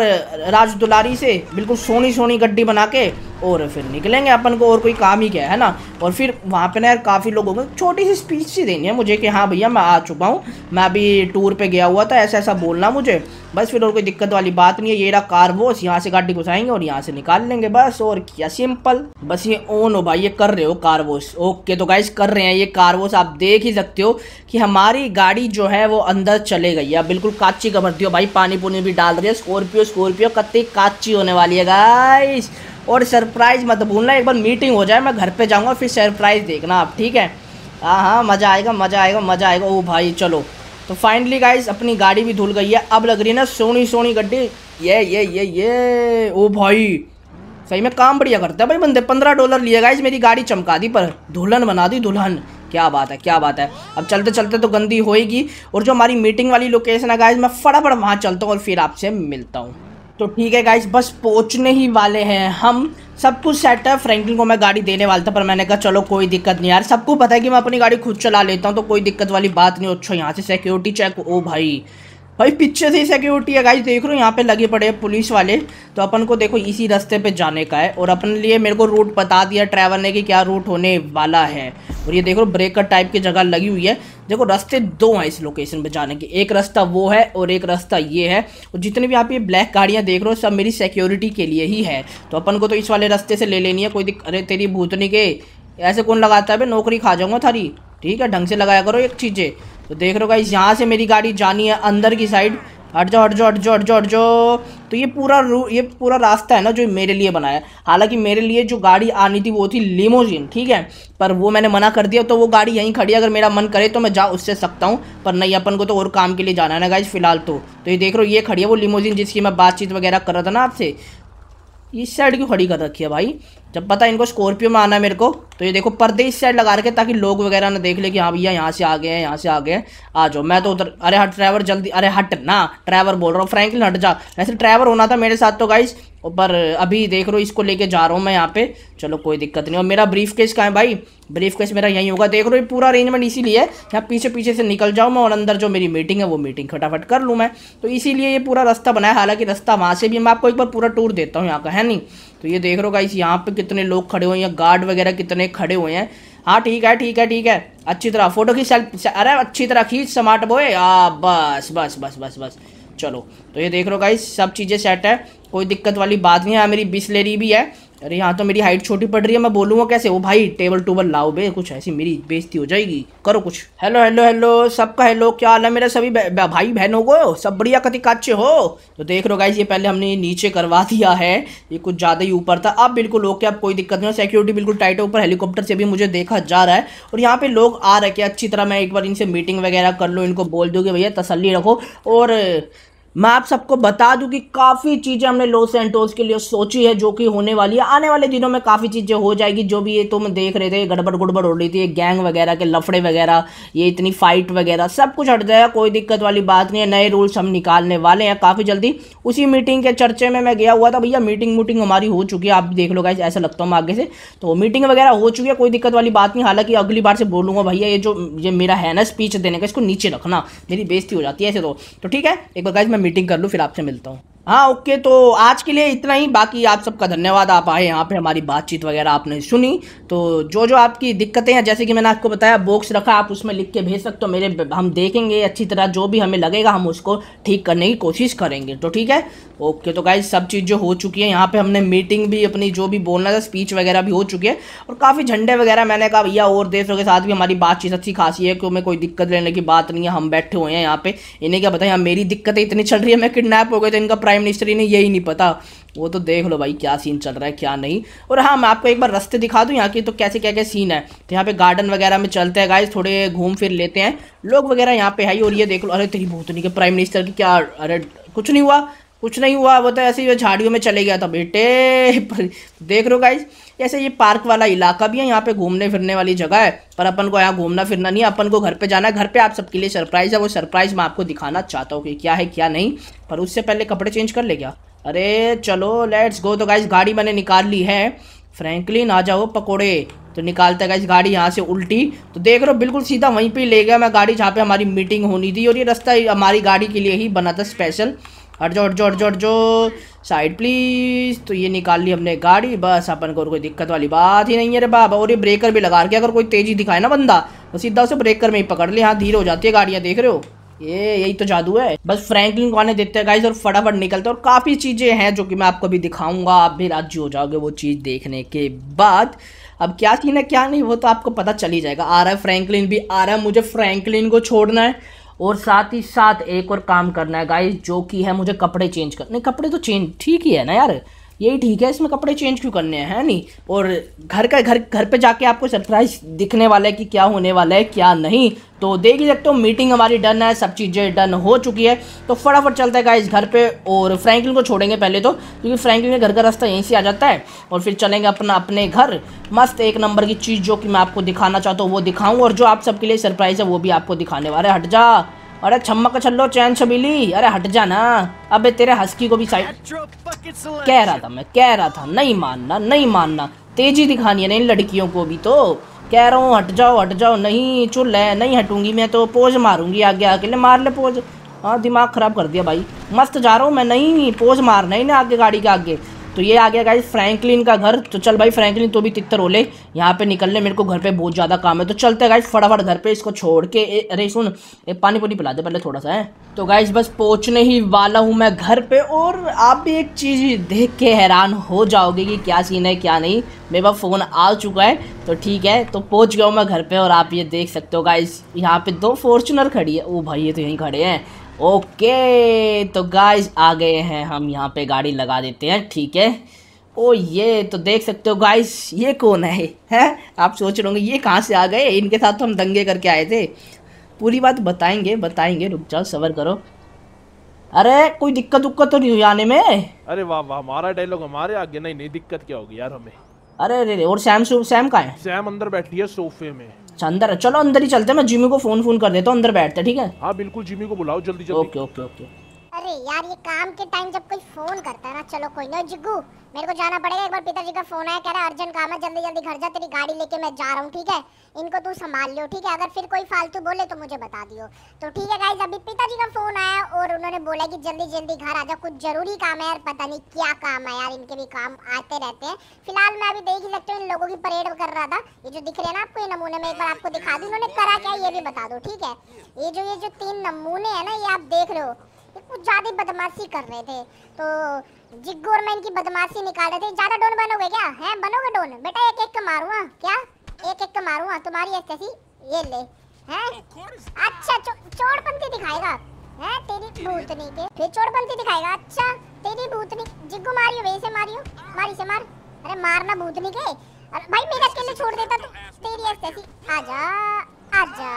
राज दुलारी से बिल्कुल सोनी सोनी गड्डी बना के और फिर निकलेंगे अपन को और कोई काम ही क्या है ना और फिर वहाँ पे ना यार काफ़ी लोगों को छोटी सी स्पीच सी देनी है मुझे कि हाँ भैया मैं आ चुका हूँ मैं अभी टूर पे गया हुआ था ऐसा ऐसा बोलना मुझे बस फिर और कोई दिक्कत वाली बात नहीं है ये रहा कार वॉश यहाँ से गाड़ी घुसाएंगे और यहाँ से निकाल लेंगे बस और क्या सिंपल बस ये ओन हो भाई ये कर रहे हो कार ओके तो गाइस कर रहे हैं ये कार आप देख ही सकते हो कि हमारी गाड़ी जो है वो अंदर चले गई है बिल्कुल काची कमर दियो भाई पानी पुनी भी डाल रही है स्कॉर्पियो स्कॉर्पियो कत्ती काची होने वाली है गाइस और सरप्राइज मत भूलना एक बार मीटिंग हो जाए मैं घर पे जाऊंगा फिर सरप्राइज देखना आप ठीक है हाँ हाँ मज़ा आएगा मज़ा आएगा मज़ा आएगा ओ भाई चलो तो फाइनली गाइज अपनी गाड़ी भी धुल गई है अब लग रही है ना सोनी सोनी गड्डी ये ये ये ये ओ भाई सही में काम बढ़िया करता है भाई बंदे पंद्रह डॉलर लिए गाइज मेरी गाड़ी चमका दी पर दुल्हन बना दी दुल्हन क्या बात है क्या बात है अब चलते चलते तो गंदी होएगी और जो हमारी मीटिंग वाली लोकेशन है गाइज मैं फटाफट वहाँ चलता हूँ और फिर आपसे मिलता हूँ तो ठीक है गाइज बस पहुँचने ही वाले हैं हम सब कुछ सेट है फ्रैंकलिन को मैं गाड़ी देने वाला था पर मैंने कहा चलो कोई दिक्कत नहीं यार सबको पता है कि मैं अपनी गाड़ी खुद चला लेता हूँ तो कोई दिक्कत वाली बात नहीं अच्छा यहाँ से सिक्योरिटी चेक ओ भाई भाई पीछे से सिक्योरिटी है गाइस देख रहे हो यहाँ पे लगे पड़े हैं पुलिस वाले तो अपन को देखो इसी रास्ते पे जाने का है और अपन लिए मेरे को रूट बता दिया ट्रैवल ने कि क्या रूट होने वाला है और ये देखो ब्रेकर टाइप की जगह लगी हुई है देखो रास्ते दो हैं इस लोकेशन पे जाने के एक रास्ता वो है और एक रास्ता ये है और जितने भी आप ये ब्लैक गाड़ियाँ देख रहे हो सब मेरी सिक्योरिटी के लिए ही है तो अपन को तो इस वाले रास्ते से ले लेनी है कोई दिक्कत अरे तेरी भूतनी के ऐसे कौन लगाता है भाई नौकरी खा जाऊँगा थारी ठीक है ढंग से लगाया करो एक चीज़ें तो देख रहे हो गाइस यहाँ से मेरी गाड़ी जानी है अंदर की साइड हट जाओ हट जाओ हट जाओ हट जाओ हट जाओ तो ये पूरा रू ये पूरा रास्ता है ना जो मेरे लिए बनाया है हालांकि मेरे लिए जो गाड़ी आनी थी वो थी लिमोजिन ठीक है पर वो मैंने मना कर दिया तो वो गाड़ी यहीं खड़ी है अगर मेरा मन करे तो मैं जा उससे सकता हूँ पर नहीं अपन को तो और काम के लिए जाना है ना गाइज फिलहाल तो तो ये देख रहे हो ये खड़ी है वो लिमोजिन जिसकी मैं बातचीत वगैरह कर रहा था ना आपसे इस साइड क्यों खड़ी कर रखी है भाई जब पता इनको स्कॉर्पियो में आना है मेरे को तो ये देखो पर्दे इस साइड लगा रखे ताकि लोग वगैरह ना देख ले कि हाँ भैया यहाँ से आ गए हैं यहाँ से आ गए हैं आ जाओ मैं तो उधर अरे हट ट्रैवर जल्दी अरे हट ना ट्रैवर बोल रहा हूँ फ्रैंकलिन हट जा वैसे ट्रैवर होना था मेरे साथ तो गाइस पर अभी देख रो इसको लेके जा रहा हूँ मैं यहाँ पे चलो कोई दिक्कत नहीं और मेरा ब्रीफ केस कहाँ है भाई ब्रीफ केस मेरा यहीं होगा देख रो ये पूरा अरेंजमेंट इसीलिए है यहाँ पीछे पीछे से निकल जाऊँ मैं और अंदर जो मेरी मीटिंग है वो मीटिंग फटाफट कर लूँ मैं तो इसीलिए ये पूरा रास्ता बनाया हालांकि रास्ता वहाँ से भी मैं आपको एक बार पूरा टूर देता हूँ यहाँ का है नहीं तो ये देख रहे हो गाइस यहाँ पे कितने लोग खड़े हुए हैं गार्ड वगैरह कितने खड़े हुए हैं हाँ ठीक है ठीक है ठीक है अच्छी तरह फोटो खींच सेल्फ अरे अच्छी तरह खींच स्मार्ट बॉय आ बस बस बस बस बस चलो तो ये देख रहे हो गाइस सब चीज़ें सेट है कोई दिक्कत वाली बात नहीं है हाँ, मेरी बिस्लेरी भी है अरे यहाँ तो मेरी हाइट छोटी पड़ रही है मैं बोलूँगा कैसे वो भाई टेबल टूबल लाओ बे कुछ ऐसी मेरी बेजती हो जाएगी करो कुछ हेलो हेलो हेलो सबका हेलो क्या हाल है मेरे सभी भाई बहनों को सब बढ़िया कति काचे हो तो देख लो गाइज ये पहले हमने नीचे करवा दिया है ये कुछ ज़्यादा ही ऊपर था अब बिल्कुल ओके अब कोई दिक्कत नहीं सिक्योरिटी बिल्कुल टाइट है ऊपर हेलीकॉप्टर से भी मुझे देखा जा रहा है और यहाँ पे लोग आ रहे हैं अच्छी तरह मैं एक बार इनसे मीटिंग वगैरह कर लूँ इनको बोल दूँ कि भैया तसली रखो और मैं आप सबको बता दूं कि काफ़ी चीज़ें हमने लॉस एंटोस के लिए सोची है जो कि होने वाली है आने वाले दिनों में काफ़ी चीज़ें हो जाएगी जो भी ये तुम देख रहे थे गड़बड़ गुड़बड़ हो रही थी ये गैंग वगैरह के लफड़े वगैरह ये इतनी फाइट वगैरह सब कुछ हट जाएगा कोई दिक्कत वाली बात नहीं है नए रूल्स हम निकालने वाले हैं काफ़ी जल्दी उसी मीटिंग के चर्चे में मैं गया हुआ था भैया मीटिंग वूटिंग हमारी हो चुकी है आप देख लो गाइज ऐसा लगता हूँ आगे से तो मीटिंग वगैरह हो चुकी है कोई दिक्कत वाली बात नहीं हालांकि अगली बार से बोलूँगा भैया ये जो ये मेरा है ना स्पीच देने का इसको नीचे रखना मेरी बेजती हो जाती है ऐसे तो, तो ठीक है एक बार गाइज मैं मीटिंग कर लूँ फिर आपसे मिलता हूँ हाँ ओके तो आज के लिए इतना ही बाकी आप सबका धन्यवाद आप आए यहाँ पे हमारी बातचीत वगैरह आपने सुनी तो जो जो आपकी दिक्कतें हैं जैसे कि मैंने आपको बताया बॉक्स रखा आप उसमें लिख के भेज सकते हो मेरे हम देखेंगे अच्छी तरह जो भी हमें लगेगा हम उसको ठीक करने की कोशिश करेंगे तो ठीक है ओके तो गाइज सब चीज़ जो हो चुकी है यहाँ पर हमने मीटिंग भी अपनी जो भी बोलना था स्पीच वगैरह भी हो चुकी है और काफ़ी झंडे वगैरह मैंने कहा भैया और देशों के साथ भी हमारी बातचीत अच्छी खासी है क्यों कोई दिक्कत लेने की बात नहीं है हम बैठे हुए हैं यहाँ पे इन्हें क्या बताया मेरी दिक्कतें इतनी चल रही है मैं किडनैप हो गई तो इनका प्राइम मिनिस्टर इन्हें यही नहीं पता वो तो देख लो भाई क्या सीन चल रहा है क्या नहीं और हाँ मैं आपको एक बार रास्ते दिखा दूँ यहाँ की तो कैसे क्या क्या सीन है तो यहाँ पे गार्डन वगैरह में चलते हैं गाइस थोड़े घूम फिर लेते हैं लोग वगैरह यहाँ पे है और ये देख लो अरे तेरी भूतनी के प्राइम मिनिस्टर की क्या अरे कुछ नहीं हुआ कुछ नहीं हुआ वो तो ऐसे ही झाड़ियों में चले गया था बेटे देख रहे हो गाइज ऐसे ये पार्क वाला इलाका भी है यहाँ पे घूमने फिरने वाली जगह है पर अपन को यहाँ घूमना फिरना नहीं अपन को घर पे जाना है घर पे आप सबके लिए सरप्राइज़ है वो सरप्राइज़ मैं आपको दिखाना चाहता हूँ कि क्या है क्या नहीं पर उससे पहले कपड़े चेंज कर ले क्या अरे चलो लेट्स गो तो गाइज गाड़ी मैंने निकाल ली है फ्रेंकलिन आ जाओ पकौड़े तो निकालता है गाइज गाड़ी यहाँ से उल्टी तो देख रहे हो बिल्कुल सीधा वहीं पर ले गया मैं गाड़ी जहाँ पे हमारी मीटिंग होनी थी और ये रास्ता हमारी गाड़ी के लिए ही बना था स्पेशल हट जाओ हट जाओ हट जाओ हट जाओ साइड प्लीज़ तो ये निकाल ली हमने गाड़ी बस अपन को और कोई दिक्कत वाली बात ही नहीं है अरे बाबा और ये ब्रेकर भी लगा के अगर कोई तेज़ी दिखाए ना बंदा तो सीधा उसे ब्रेकर में ही पकड़ ले हाँ धीरे हो जाती है गाड़ियाँ देख रहे हो ये यही तो जादू है बस फ्रैंकलिन को आने देते हैं गाइस और फटाफट निकलते हैं और काफ़ी चीज़ें हैं जो कि मैं आपको भी दिखाऊंगा आप भी राज्य हो जाओगे वो चीज़ देखने के बाद अब क्या सीन है क्या नहीं वो तो आपको पता चल ही जाएगा आ रहा है फ्रैंकलिन भी आ रहा है मुझे फ्रैंकलिन को छोड़ना है और साथ ही साथ एक और काम करना है गाइस जो कि है मुझे कपड़े चेंज नहीं कपड़े तो चेंज ठीक ही है ना यार यही ठीक है इसमें कपड़े चेंज क्यों करने हैं है नहीं और घर का घर घर पे जाके आपको सरप्राइज दिखने वाला है कि क्या होने वाला है क्या नहीं तो देख ही सकते हो मीटिंग हमारी डन है सब चीज़ें डन हो चुकी है तो फटाफट चलता है गाइस घर पे और फ्रैंकलिन को छोड़ेंगे पहले तो क्योंकि फ्रैंकलिन के घर का रास्ता यहीं से आ जाता है और फिर चलेंगे अपना अपने घर मस्त एक नंबर की चीज़ जो कि मैं आपको दिखाना चाहता हूँ वो दिखाऊँ और जो आप सबके लिए सरप्राइज़ है वो भी आपको दिखाने वाले हट जा अरे छमक छो छल्लो चैन छबीली अरे हट जा ना अब तेरे हस्की को भी साइड कह रहा था मैं कह रहा था नहीं मानना नहीं मानना तेजी दिखानी है ना इन लड़कियों को भी तो कह रहा हूँ हट जाओ हट जाओ नहीं चुल है नहीं हटूंगी मैं तो पोज मारूंगी आगे आके ले मार ले पोज हाँ दिमाग ख़राब कर दिया भाई मस्त जा रहा हूँ मैं नहीं पोज मारना ही ना आगे गाड़ी के आगे तो ये आ गया गाइज फ्रैंकलिन का घर तो चल भाई फ्रैंकलिन तो भी तितर ओले यहाँ पे निकलने मेरे को घर पे बहुत ज़्यादा काम है तो चलते हैं गाइज फटाफट घर पे इसको छोड़ के अरे सुन एक पानी पुनी पिला दे पहले थोड़ा सा है तो गाइज बस पहुँचने ही वाला हूँ मैं घर पर और आप भी एक चीज़ देख के हैरान हो जाओगे कि क्या सीन है क्या नहीं मेरे पास फ़ोन आ चुका है तो ठीक है तो पहुँच गया हूँ मैं घर पर और आप ये देख सकते हो गाइज यहाँ पर दो फॉर्चुनर खड़ी है ओ भाई ये तो यहीं खड़े हैं ओके तो गाइस आ गए हैं हम यहाँ पे गाड़ी लगा देते हैं ठीक है ओ ये तो देख सकते हो गाइस ये कौन है हैं आप सोच रहे होंगे ये कहाँ से आ गए इनके साथ तो हम दंगे करके आए थे पूरी बात बताएंगे बताएंगे रुक जाओ सबर करो अरे कोई दिक्कत उक्कत तो नहीं हुई आने में अरे वाह वाह हमारा डायलॉग हमारे आगे नहीं नहीं दिक्कत क्या होगी यार हमें अरे अरे और सैम सैम कहाँ है सैम अंदर बैठी है सोफे में अच्छा अंदर चलो अंदर ही चलते हैं मैं जिमी को फोन फोन कर देता हूँ अंदर बैठते हैं ठीक है हाँ बिल्कुल जिमी को बुलाओ जल्दी जल्दी ओके ओके ओके अरे यार ये काम के टाइम जब कोई फोन करता है ना चलो कोई ना जिग्गू मेरे को जाना पड़ेगा एक बार पिताजी का फोन आया कह रहा है अर्जेंट काम है जल्दी जल्दी घर जा तेरी गाड़ी लेके मैं जा रहा हूँ ठीक है इनको तू संभाल लियो ठीक है अगर फिर कोई फालतू बोले तो मुझे बता दियो तो ठीक है गाइज अभी पिताजी का फोन आया और उन्होंने बोला कि जल्दी जल्दी घर आ जा कुछ जरूरी काम है यार पता नहीं क्या काम है यार इनके भी काम आते रहते हैं फिलहाल मैं अभी देख ही सकती हूँ इन लोगों की परेड कर रहा था ये जो दिख रहे हैं ना आपको ये नमूने में एक बार आपको दिखा दूँ उन्होंने करा क्या ये भी बता दो ठीक है ये जो ये जो तीन नमूने हैं ना ये आप देख रहे हो कुछ ज़्यादा बदमाशी कर रहे थे तो जिग्गू और मैं इनकी बदमाशी निकाल रहे थे ज़्यादा डोन बनोगे क्या है बनोगे डोन बेटा एक एक का मारूँगा हाँ? क्या एक एक का मारूँगा हाँ? तुम्हारी ऐसी ये ले है अच्छा चो, चोड़पंती दिखाएगा है तेरी भूतनी के फिर चोड़पंती दिखाएगा अच्छा तेरी भूतनी जिग्गू मारियो वही से मारियो मारी से मार अरे मारना भूतनी के अरे भाई मेरे अकेले छोड़ देता तू तेरी ऐसी आ जा आजा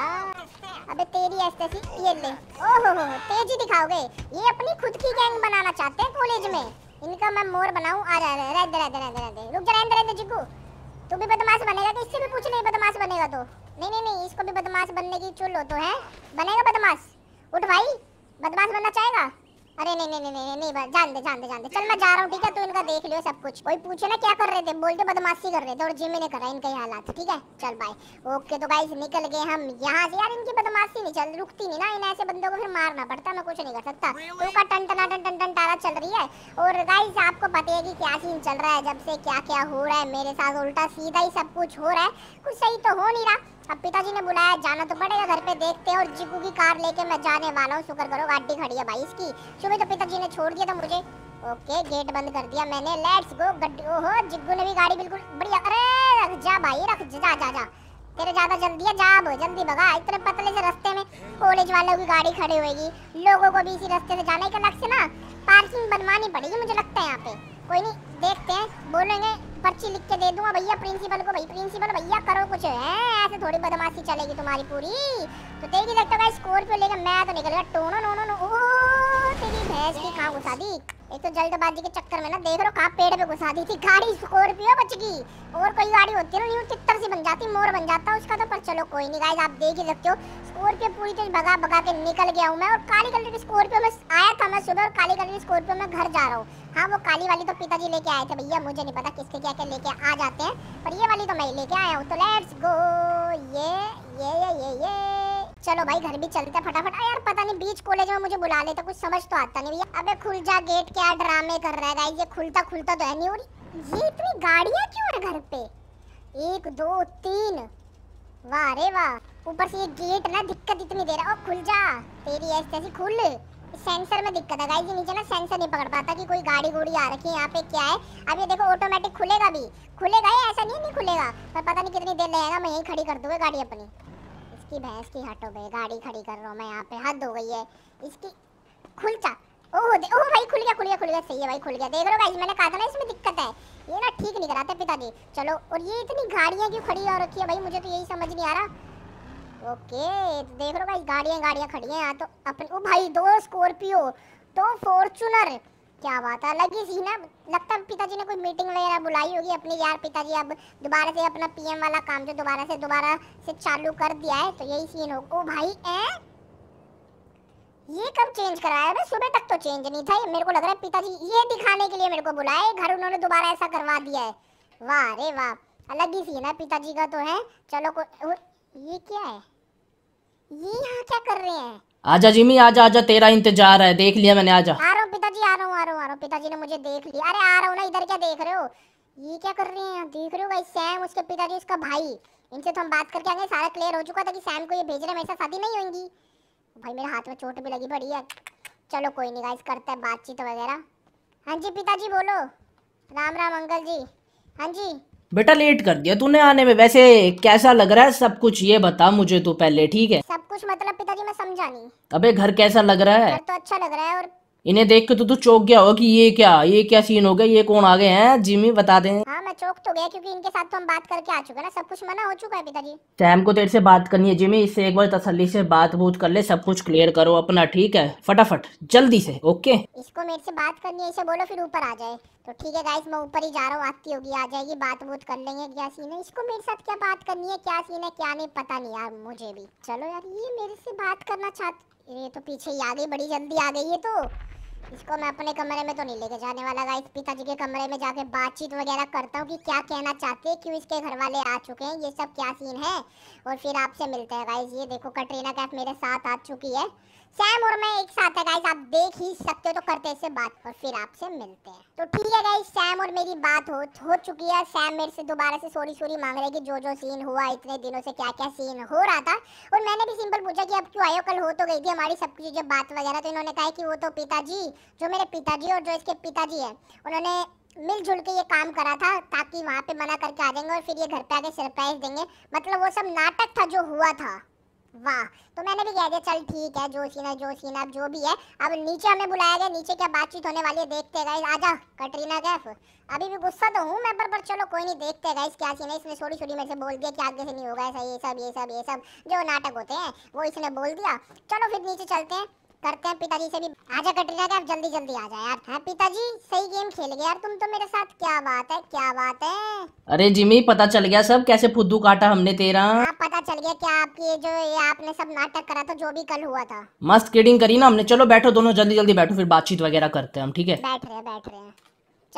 अबे तेरी ऐसे सी ये ले ओहो हो तेजी दिखाओगे ये अपनी खुद की गैंग बनाना चाहते हैं कॉलेज में इनका मैं मोर बनाऊं आ जा रे इधर इधर इधर इधर रुक जा इधर इधर चिकू तू भी बदमाश बनेगा कि इससे भी पूछ नहीं बदमाश बनेगा तो नहीं नहीं नहीं इसको भी बदमाश बनने की चुल हो तो है बनेगा बदमाश उठ भाई बदमाश बनना चाहेगा अरे नहीं नहीं नहीं नहीं नहीं बस जान दे जान दे जान दे चल मैं जा रहा हूँ ठीक है तू इनका देख लियो सब कुछ कोई पूछे ना क्या कर रहे थे बोलते तो बदमाशी कर रहे थे और जिम ने करा इनके हालात ठीक है चल बाय ओके तो गाइस निकल गए हम यहाँ से यार इनकी बदमाशी नहीं चल रुकती नहीं ना इन ऐसे बंदों को फिर मारना पड़ता मैं कुछ नहीं कर सकता तो का टन टना टन टन टन टारा चल रही है और गाइस आपको पता है कि क्या सीन चल रहा है जब से क्या क्या हो रहा है मेरे साथ उल्टा सीधा ही सब कुछ हो रहा है कुछ सही तो हो नहीं रहा अब पिताजी ने बुलाया जाना तो पड़ेगा घर पे देखते हैं और जीकू की कार लेके मैं जाने वाला हूँ शुक्र करो गाड़ी खड़ी है भाई इसकी सुबह तो पिताजी ने छोड़ दिया था मुझे ओके गेट बंद कर दिया मैंने लेट्स गो ओहो जिग्गू ने भी गाड़ी बिल्कुल बढ़िया अरे रख जा भाई रख जा जा जा तेरे ज्यादा जल्दी है जा जल्दी भगा इतने पतले से रास्ते में कॉलेज वालों की गाड़ी खड़ी होगी लोगों को भी इसी रास्ते से जाने के लक्ष्य ना पार्किंग बनवानी पड़ेगी मुझे लगता है यहाँ पे कोई नहीं देखते हैं बोलेंगे पर्ची लिख के दे दूंगा भैया प्रिंसिपल को भाई प्रिंसिपल भैया करो कुछ है ऐसे थोड़ी बदमाशी चलेगी तुम्हारी पूरी तो तेरी की लगता है पे लेकर मैं तो निकल गया टोनो नो नो नो ओ तेरी भैंस की कहाँ घुसा दी एक तो जल्दबाजी के चक्कर में ना देख रहा कहा पेड़ पे घुसा दी थी गाड़ी स्कॉर्पियो बच गई और कोई गाड़ी होती है ना न्यू तितर सी बन जाती मोर बन जाता उसका तो पर चलो कोई नहीं गाइस आप देख ही सकते हो स्कॉर्पियो पूरी तरह भगा भगा के निकल गया हूँ मैं और काली कलर की स्कॉर्पियो में आया था मैं सुबह और काली कलर की स्कॉर्पियो में घर जा रहा हूँ हाँ वो काली वाली तो पिताजी लेके आए थे भैया मुझे नहीं पता किसके क्या क्या लेके आ जाते हैं पर ये वाली तो मैं लेके आया हूँ तो लेट्स गो ये ये ये ये ये चलो भाई घर भी चलते हैं फटाफट यार पता नहीं बीच कॉलेज में मुझे बुला लेता तो कुछ समझ तो आता नहीं भैया अबे खुल जा गेट क्या ड्रामे कर रहा है गाइस ये खुलता खुलता तो है नहीं और ये इतनी गाड़ियाँ क्यों है घर पे एक दो तीन वाह रे वाह ऊपर से ये गेट ना दिक्कत इतनी दे रहा है खुल जा तेरी ऐसी ऐसी खुल सेंसर में दिक्कत है गाइस ये नीचे ना सेंसर नहीं पकड़ पाता कि कोई गाड़ी गुड़ी आ रखी है यहाँ पे क्या है अब ये देखो ऑटोमेटिक खुलेगा भी खुलेगा ये ऐसा नहीं नहीं खुलेगा पर पता नहीं कितनी देर लगेगा मैं यहीं खड़ी कर दूंगा गाड़ी अपनी इसकी भैंस की हटो भाई गाड़ी खड़ी कर रहा हूँ मैं यहाँ पे हद हो गई है इसकी खुल जा ओह ओह भाई खुल गया खुल गया खुल गया सही है भाई खुल गया देख रहे हो गाइस मैंने कहा था ना इसमें दिक्कत है ये ना ठीक नहीं कराते पिताजी चलो और ये इतनी गाड़ियाँ क्यों खड़ी हो रखी है भाई मुझे तो यही समझ नहीं आ रहा ओके तो देख लो भाई गाड़ियाँ गाड़ियाँ खड़ी हैं यहाँ तो अपन ओ भाई दो स्कॉर्पियो दो फॉर्चूनर क्या बात है लगी सी ना लगता है पिताजी ने कोई मीटिंग वगैरह बुलाई होगी अपने यार पिताजी अब दोबारा से अपना पीएम वाला काम जो दोबारा से दोबारा से चालू कर दिया है तो यही सीन हो ओ भाई ए ये कब चेंज कराया है सुबह तक तो चेंज नहीं था ये मेरे को लग रहा है पिताजी ये दिखाने के लिए मेरे को बुलाए घर उन्होंने दोबारा ऐसा करवा दिया है वाह अरे वाह अलग ही सीन है पिताजी का तो है चलो को ये क्या है क्या कर रहे हैं आजा जिमी आजा आजा तेरा इंतजार है देख लिया मैंने आजा आ रहा पिताजी आ रहा हूँ आ रहा हूँ पिताजी ने मुझे देख लिया अरे आ रहा हूँ ना इधर क्या देख रहे हो ये क्या कर रहे हैं देख रहे हो भाई सैम उसके पिताजी उसका भाई इनसे तो हम बात करके आगे सारा क्लियर हो चुका था कि सैम को ये भेज रहे हैं ऐसा शादी नहीं होगी भाई मेरे हाथ में चोट भी लगी पड़ी है चलो कोई नहीं गाइस करते हैं बातचीत वगैरह हाँ जी पिताजी बोलो राम राम अंकल जी हाँ जी बेटा लेट कर दिया तूने आने में वैसे कैसा लग रहा है सब कुछ ये बता मुझे तो पहले ठीक है सब कुछ मतलब पिताजी मैं समझा नहीं अबे घर कैसा लग रहा है घर तो अच्छा लग रहा है और इन्हें देख के तो तू चौक गया होगा कि ये क्या ये क्या सीन हो गया ये कौन आ गए हैं जिमी बता दें हाँ मैं चौक तो गया क्योंकि इनके साथ तो हम बात करके आ चुके ना सब कुछ मना हो चुका है पिताजी सैम को तेरे से बात करनी है जिमी इससे एक बार तसल्ली से बात बूत कर ले सब कुछ क्लियर करो अपना ठीक है फटाफट जल्दी से ओके इसको मेरे से बात करनी है इसे बोलो फिर ऊपर आ जाए तो ठीक है गाइस मैं ऊपर ही जा रहा हूँ आती होगी आ जाएगी बात बूत कर लेंगे क्या सीन है इसको मेरे साथ क्या बात करनी है क्या सीन है क्या नहीं पता नहीं यार मुझे भी चलो यार ये मेरे से बात करना चाहते ये तो पीछे ही आ गई बड़ी जल्दी आ गई है तो इसको मैं अपने कमरे में तो नहीं लेके जाने वाला गाइस पिताजी के कमरे में जाके बातचीत वगैरह करता हूँ कि क्या कहना चाहते हैं क्यों इसके घर वाले आ चुके हैं ये सब क्या सीन है और फिर आपसे मिलते हैं गाइस ये देखो कटरीना कैफ मेरे साथ आ चुकी है सैम और मैं एक साथ है गाइस आप देख ही सकते हो तो करते से बात और फिर आपसे मिलते हैं तो ठीक है गाइस सैम और मेरी बात हो हो चुकी है सैम मेरे से दोबारा से सॉरी सॉरी मांग रहे कि जो जो सीन हुआ इतने दिनों से क्या क्या सीन हो रहा था और मैंने भी सिंपल पूछा कि अब क्यों आयो कल हो तो गई थी हमारी सब चीज़ें बात वगैरह तो इन्होंने कहा कि वो तो पिताजी जो मेरे पिताजी और जो इसके पिताजी है उन्होंने मिलजुल के ये काम करा था ताकि वहाँ पे मना करके आ जाएंगे और फिर ये घर पे आके सरप्राइज देंगे मतलब वो सब नाटक था जो हुआ था वाह तो मैंने भी कह दिया चल ठीक है जो है जो अब जो भी है अब नीचे हमें बुलाया गया नीचे क्या बातचीत होने वाली है देखते गाइस आजा कटरीना कैफ अभी भी गुस्सा तो हूँ मैं पर पर चलो कोई नहीं देखते गाइस क्या सीन है इसने छोटी छोटी मेरे से बोल दिया कि आगे से नहीं होगा ऐसा ये सब ये सब ये सब जो नाटक होते हैं वो इसने बोल दिया चलो फिर नीचे चलते हैं करते हैं पिताजी से भी आजा कटरीना का जल्दी जल्दी आ जाए यार है पिताजी सही गेम खेल गए यार तुम तो मेरे साथ क्या बात है क्या बात है अरे जिमी पता चल गया सब कैसे फुद्दू काटा हमने तेरा हाँ पता चल गया क्या आपकी जो ये आपने सब नाटक करा था जो भी कल हुआ था मस्त किडिंग करी ना हमने चलो बैठो दोनों जल्दी जल्दी बैठो फिर बातचीत वगैरह करते हैं हम ठीक है बैठ रहे बैठ रहे हैं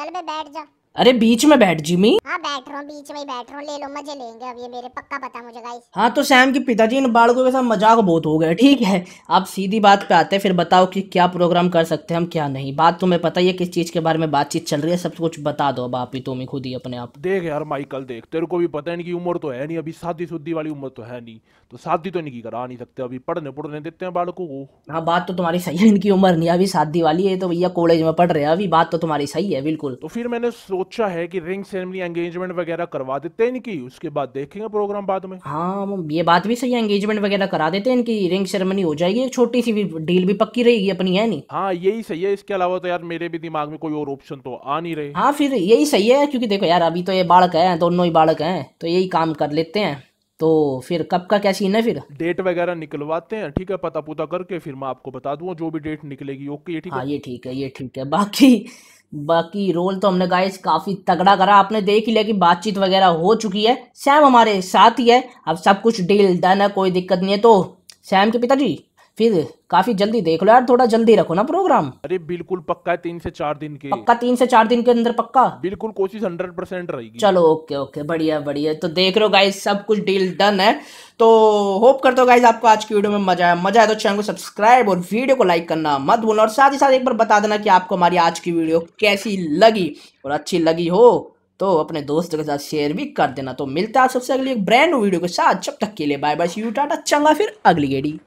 चल बे बैठ जा अरे बीच में बैठ जिमी हाँ बैठ रहा हूँ बीच में बैठ रहा हूँ ले लो मजे लेंगे अब ये मेरे पक्का पता मुझे गाइस हाँ तो सैम के पिताजी इन बालकों के साथ मजाक बहुत हो गया ठीक है आप सीधी बात पे आते हैं फिर बताओ कि क्या प्रोग्राम कर सकते हैं हम क्या नहीं बात तुम्हें पता ही है किस चीज के बारे में बातचीत चल रही है सब कुछ बता दो अब आप ही तुम्हें खुद ही अपने आप देख यार माइकल देख तेरे को भी पता है इनकी उम्र तो है नहीं अभी शादी शुद्धि वाली उम्र तो है नहीं तो शादी तो इनकी करा नहीं सकते अभी पढ़ने पढ़ने देते हैं बालकों को हाँ बात तो तुम्हारी सही है इनकी उम्र नहीं अभी शादी वाली है तो भैया कॉलेज में पढ़ रहे हैं अभी बात तो तुम्हारी सही है बिल्कुल तो फिर मैंने सोचा है कि रिंग सेरेमनी एंगेजमेंट वगैरह करवा देते हैं इनकी उसके बाद देखेंगे प्रोग्राम बाद में हाँ ये बात भी सही है एंगेजमेंट वगैरह करा देते हैं इनकी रिंग सेरेमनी हो जाएगी एक छोटी सी भी डील भी पक्की रहेगी अपनी है नहीं हाँ यही सही है इसके अलावा तो यार मेरे भी दिमाग में कोई और ऑप्शन तो आ नहीं रहे हाँ फिर यही सही है क्योंकि देखो यार अभी तो ये बाढ़ है दोनों ही बाढ़ है तो यही काम कर लेते हैं तो फिर कब का क्या सीन है फिर डेट वगैरह निकलवाते हैं ठीक है पता पुता करके फिर मैं आपको बता दूंगा जो भी डेट निकलेगी ओके ये ठीक हाँ है ये ठीक है ये ठीक है बाकी बाकी रोल तो हमने गाइस काफ़ी तगड़ा करा आपने देख लिया कि बातचीत वगैरह हो चुकी है सैम हमारे साथ ही है अब सब कुछ डील डन है कोई दिक्कत नहीं है तो सैम के पिताजी फिर काफी जल्दी देख लो यार थोड़ा जल्दी रखो ना प्रोग्राम अरे बिल्कुल पक्का है तीन से चार दिन के पक्का तीन से चार दिन के अंदर पक्का बिल्कुल कोशिश हंड्रेड परसेंट रहेगी चलो ओके ओके बढ़िया बढ़िया तो देख रहे हो गाइज सब कुछ डील डन है तो होप करते हो गाइज आपको आज की वीडियो में मजा आया मजा आया तो चैनल को सब्सक्राइब और वीडियो को लाइक करना मत भूलना और साथ ही साथ एक बार बता देना की आपको हमारी आज की वीडियो कैसी लगी और अच्छी लगी हो तो अपने दोस्तों के साथ शेयर भी कर देना तो मिलता है सबसे अगली एक ब्रांड न्यू वीडियो के साथ जब तक के लिए बाय बाय यू टाटा चंगा फिर अगली गेड़ी